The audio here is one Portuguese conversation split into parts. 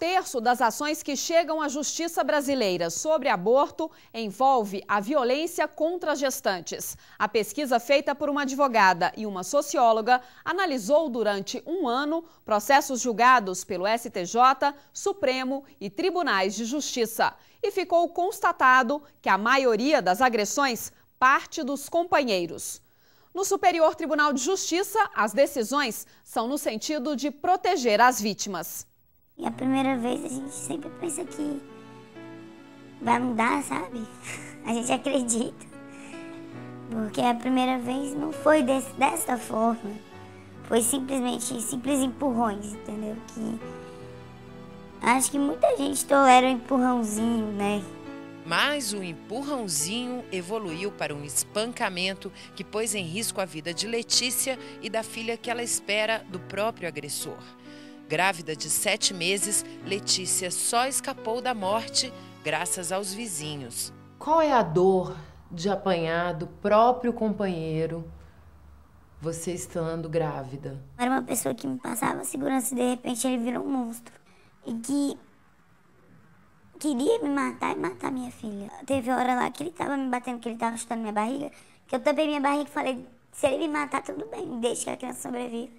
terço das ações que chegam à justiça brasileira sobre aborto envolve a violência contra gestantes. A pesquisa feita por uma advogada e uma socióloga analisou durante um ano processos julgados pelo STJ, Supremo e Tribunais de Justiça. E ficou constatado que a maioria das agressões parte dos companheiros. No Superior Tribunal de Justiça, as decisões são no sentido de proteger as vítimas. E a primeira vez a gente sempre pensa que vai mudar, sabe? A gente acredita. Porque a primeira vez não foi desse, dessa forma. Foi simplesmente simples empurrões, entendeu? Que acho que muita gente tolera o empurrãozinho, né? Mas o empurrãozinho evoluiu para um espancamento que pôs em risco a vida de Letícia e da filha que ela espera do próprio agressor. Grávida de sete meses, Letícia só escapou da morte graças aos vizinhos. Qual é a dor de apanhar do próprio companheiro você estando grávida? Era uma pessoa que me passava segurança e de repente ele virou um monstro. E que queria me matar e matar minha filha. Teve hora lá que ele tava me batendo, que ele tava chutando minha barriga, que eu também minha barriga e falei, se ele me matar, tudo bem, deixa que a criança sobreviva.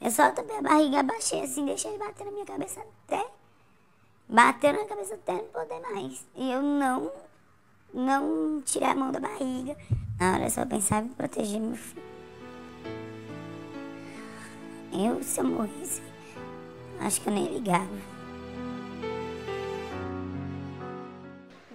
É só também a barriga baixinha assim, deixar ele bater na minha cabeça até. Bater na cabeça até não poder mais. E eu não, não tirar a mão da barriga. Na hora eu só pensava em proteger meu filho. Eu, se eu morresse, acho que eu nem ligava.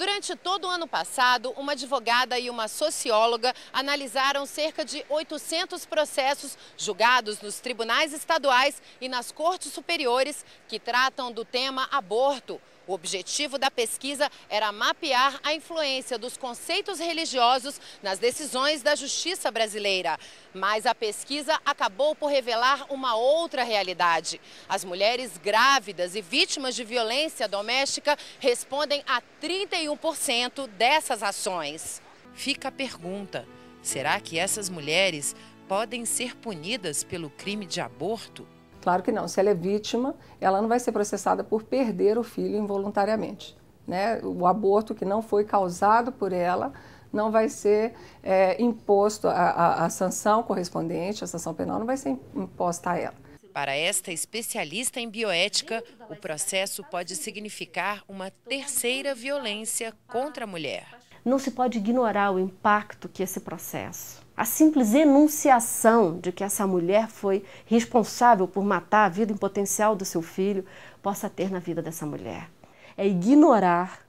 Durante todo o ano passado, uma advogada e uma socióloga analisaram cerca de 800 processos julgados nos tribunais estaduais e nas cortes superiores que tratam do tema aborto. O objetivo da pesquisa era mapear a influência dos conceitos religiosos nas decisões da justiça brasileira. Mas a pesquisa acabou por revelar uma outra realidade. As mulheres grávidas e vítimas de violência doméstica respondem a 31% dessas ações. Fica a pergunta: será que essas mulheres podem ser punidas pelo crime de aborto? Claro que não. Se ela é vítima, ela não vai ser processada por perder o filho involuntariamente. Né? O aborto que não foi causado por ela não vai ser é, imposto, a, a, a sanção correspondente, a sanção penal não vai ser imposta a ela. Para esta especialista em bioética, o processo pode significar uma terceira violência contra a mulher não se pode ignorar o impacto que esse processo, a simples enunciação de que essa mulher foi responsável por matar a vida em potencial do seu filho, possa ter na vida dessa mulher. É ignorar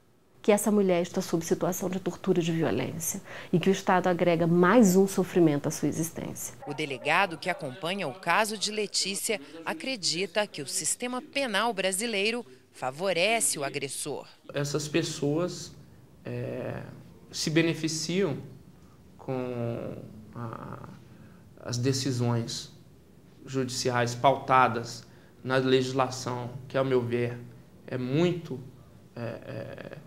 que essa mulher está sob situação de tortura e de violência e que o Estado agrega mais um sofrimento à sua existência. O delegado que acompanha o caso de Letícia acredita que o sistema penal brasileiro favorece o agressor. Essas pessoas é, se beneficiam com a, as decisões judiciais pautadas na legislação, que, ao meu ver, é muito é, é,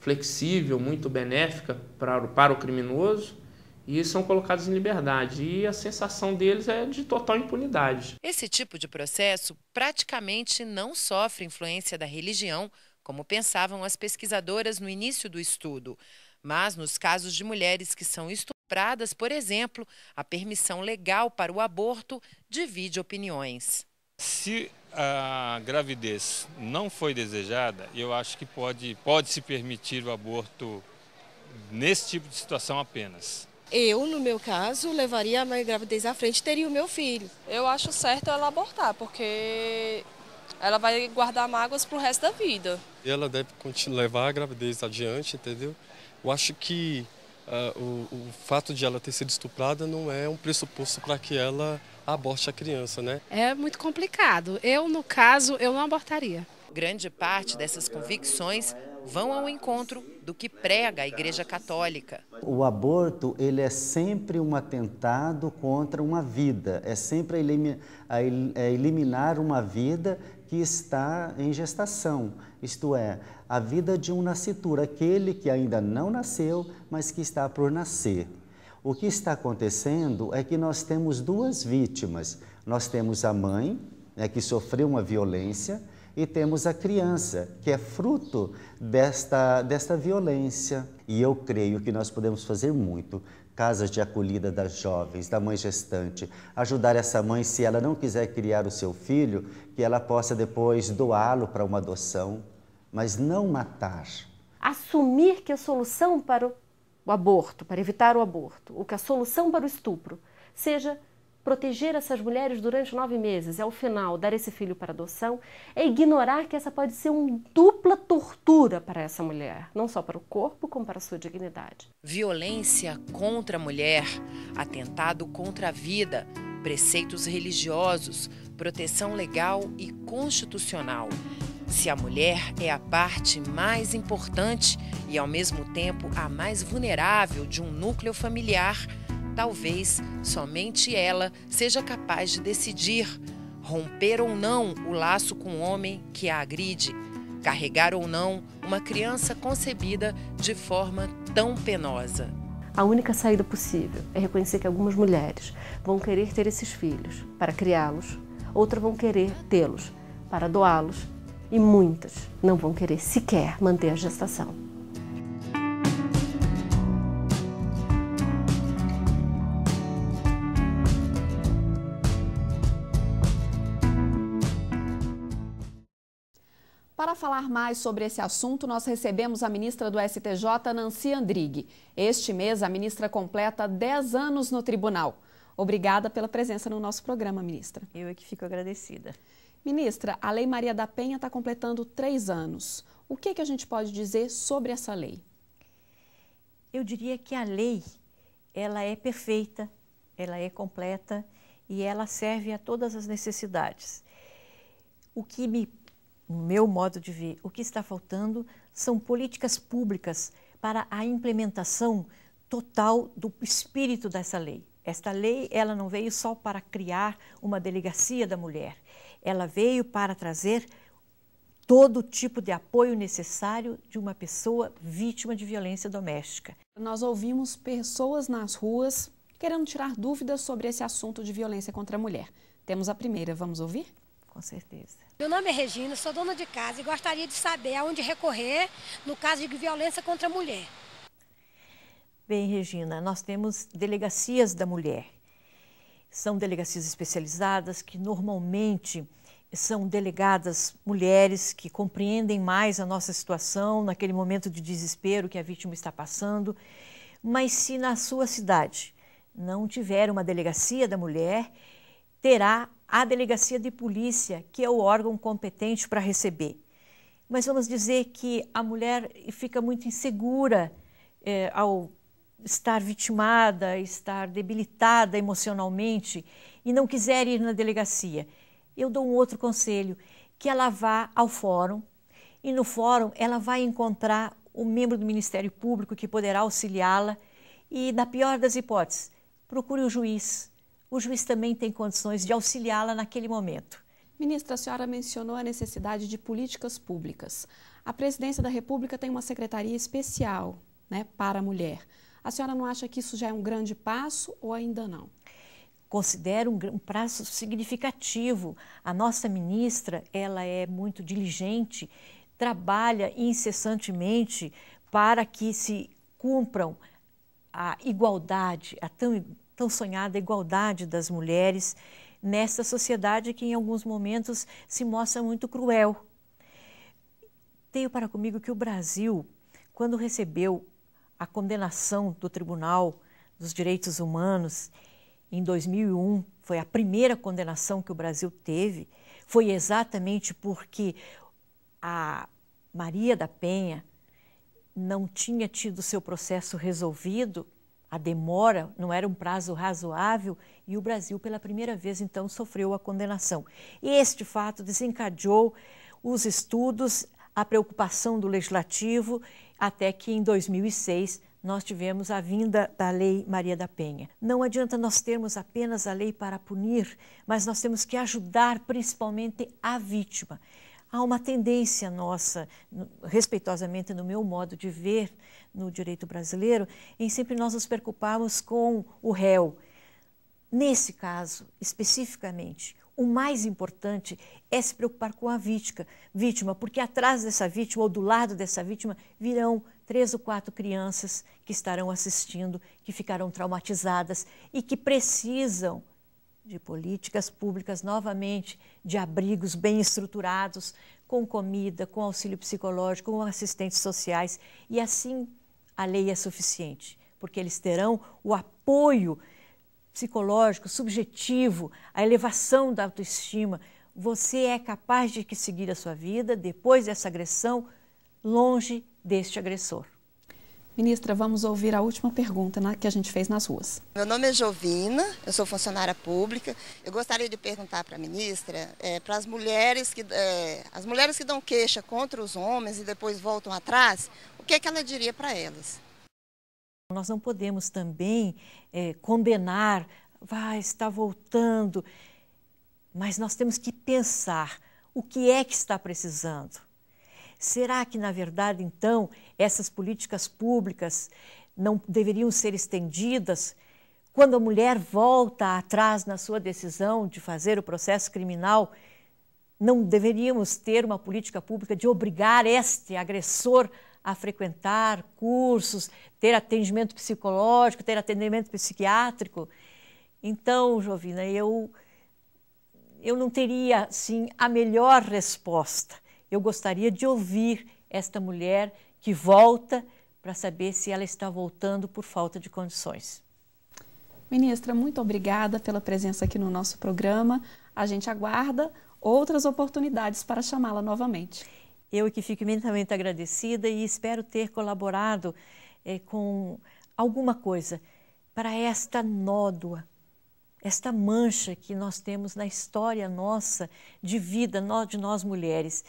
flexível, muito benéfica para, para o criminoso, e são colocados em liberdade. E a sensação deles é de total impunidade. Esse tipo de processo praticamente não sofre influência da religião, como pensavam as pesquisadoras no início do estudo. Mas nos casos de mulheres que são estupradas, por exemplo, a permissão legal para o aborto divide opiniões. Se a gravidez não foi desejada, eu acho que pode, pode se permitir o aborto nesse tipo de situação apenas. Eu, no meu caso, levaria a minha gravidez à frente e teria o meu filho. Eu acho certo ela abortar, porque ela vai guardar mágoas para o resto da vida. Ela deve levar a gravidez adiante, entendeu? Eu acho que uh, o, o, fato de ela ter sido estuprada não é um pressuposto para que ela aborte a criança, né? É muito complicado. Eu, no caso, eu não abortaria. Grande parte dessas convicções vão ao encontro do que prega a Igreja Católica. O aborto ele é sempre um atentado contra uma vida, é sempre a é eliminar uma vida que está em gestação, isto é, a vida de um nascituro, aquele que ainda não nasceu, mas que está por nascer. O que está acontecendo é que nós temos duas vítimas. Nós temos a mãe, né, que sofreu uma violência, e temos a criança, que é fruto desta, desta violência. E eu creio que nós podemos fazer muito casas de acolhida das jovens, da mãe gestante, ajudar essa mãe, se ela não quiser criar o seu filho, que ela possa depois doá-lo para uma adoção, mas não matar. Assumir que a solução para o aborto, para evitar o aborto, ou que a solução para o estupro seja proteger essas mulheres durante nove meses e é ao final dar esse filho para adoção é ignorar que essa pode ser uma dupla tortura para essa mulher, não só para o corpo, como para a sua dignidade. Violência contra a mulher, atentado contra a vida, preceitos religiosos, proteção legal e constitucional. Se a mulher é a parte mais importante e, ao mesmo tempo, a mais vulnerável de um núcleo familiar, Talvez somente ela seja capaz de decidir romper ou não o laço com o homem que a agride, carregar ou não uma criança concebida de forma tão penosa. A única saída possível é reconhecer que algumas mulheres vão querer ter esses filhos para criá-los, outras vão querer tê-los para doá-los e muitas não vão querer sequer manter a gestação. falar mais sobre esse assunto, nós recebemos a ministra do STJ, Nancy Andrighi. Este mês, a ministra completa 10 anos no tribunal. Obrigada pela presença no nosso programa, ministra. Eu é que fico agradecida. Ministra, a Lei Maria da Penha está completando três anos. O que, que a gente pode dizer sobre essa lei? Eu diria que a lei ela é perfeita, ela é completa e ela serve a todas as necessidades. O que me no meu modo de ver, o que está faltando são políticas públicas para a implementação total do espírito dessa lei. Esta lei, ela não veio só para criar uma delegacia da mulher. Ela veio para trazer todo tipo de apoio necessário de uma pessoa vítima de violência doméstica. Nós ouvimos pessoas nas ruas querendo tirar dúvidas sobre esse assunto de violência contra a mulher. Temos a primeira, vamos ouvir? Com certeza. Meu nome é Regina, sou dona de casa e gostaria de saber aonde recorrer no caso de violência contra a mulher. Bem, Regina, nós temos delegacias da mulher. São delegacias especializadas que normalmente são delegadas mulheres que compreendem mais a nossa situação naquele momento de desespero que a vítima está passando. Mas se na sua cidade não tiver uma delegacia da mulher, terá à delegacia de polícia, que é o órgão competente para receber. Mas vamos dizer que a mulher fica muito insegura eh, ao estar vitimada, estar debilitada emocionalmente e não quiser ir na delegacia. Eu dou um outro conselho, que ela vá ao fórum e no fórum ela vai encontrar um membro do Ministério Público que poderá auxiliá-la e, na pior das hipóteses, procure o juiz o juiz também tem condições de auxiliá-la naquele momento. Ministra, a senhora mencionou a necessidade de políticas públicas. A presidência da República tem uma secretaria especial né, para a mulher. A senhora não acha que isso já é um grande passo ou ainda não? Considero um, um passo significativo. A nossa ministra, ela é muito diligente, trabalha incessantemente para que se cumpram a igualdade, a tão tão sonhada igualdade das mulheres nessa sociedade que em alguns momentos se mostra muito cruel. Tenho para comigo que o Brasil, quando recebeu a condenação do Tribunal dos Direitos Humanos em 2001, foi a primeira condenação que o Brasil teve, foi exatamente porque a Maria da Penha não tinha tido seu processo resolvido a demora não era um prazo razoável e o Brasil, pela primeira vez, então, sofreu a condenação. Este fato desencadeou os estudos, a preocupação do legislativo, até que em 2006 nós tivemos a vinda da Lei Maria da Penha. Não adianta nós termos apenas a lei para punir, mas nós temos que ajudar principalmente a vítima há uma tendência nossa, respeitosamente no meu modo de ver, no direito brasileiro, em sempre nós nos preocuparmos com o réu. Nesse caso, especificamente, o mais importante é se preocupar com a vítima, vítima, porque atrás dessa vítima ou do lado dessa vítima virão três ou quatro crianças que estarão assistindo, que ficarão traumatizadas e que precisam de políticas públicas, novamente de abrigos bem estruturados, com comida, com auxílio psicológico, com assistentes sociais, e assim a lei é suficiente, porque eles terão o apoio psicológico, subjetivo, a elevação da autoestima. Você é capaz de seguir a sua vida depois dessa agressão longe deste agressor. Ministra, vamos ouvir a última pergunta né, que a gente fez nas ruas. Meu nome é Jovina, eu sou funcionária pública. Eu gostaria de perguntar para a ministra, é, para as mulheres que é, as mulheres que dão queixa contra os homens e depois voltam atrás, o que, é que ela diria para elas? Nós não podemos também é, condenar, vai, ah, está voltando, mas nós temos que pensar o que é que está precisando Será que, na verdade, então, essas políticas públicas não deveriam ser estendidas? Quando a mulher volta atrás na sua decisão de fazer o processo criminal, não deveríamos ter uma política pública de obrigar este agressor a frequentar cursos, ter atendimento psicológico, ter atendimento psiquiátrico. Então, Jovina, eu eu não teria sim a melhor resposta. Eu gostaria de ouvir esta mulher que volta para saber se ela está voltando por falta de condições. Ministra, muito obrigada pela presença aqui no nosso programa. A gente aguarda outras oportunidades para chamá-la novamente. Eu que fico imensamente agradecida e espero ter colaborado eh, com alguma coisa para esta nódoa, esta mancha que nós temos na história nossa de vida, de nós mulheres.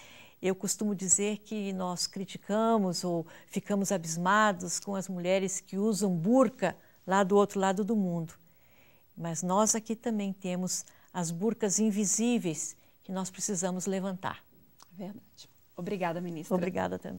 Eu costumo dizer que nós criticamos ou ficamos abismados com as mulheres que usam burca lá do outro lado do mundo. Mas nós aqui também temos as burcas invisíveis que nós precisamos levantar. Verdade. Obrigada, ministra. Obrigada também.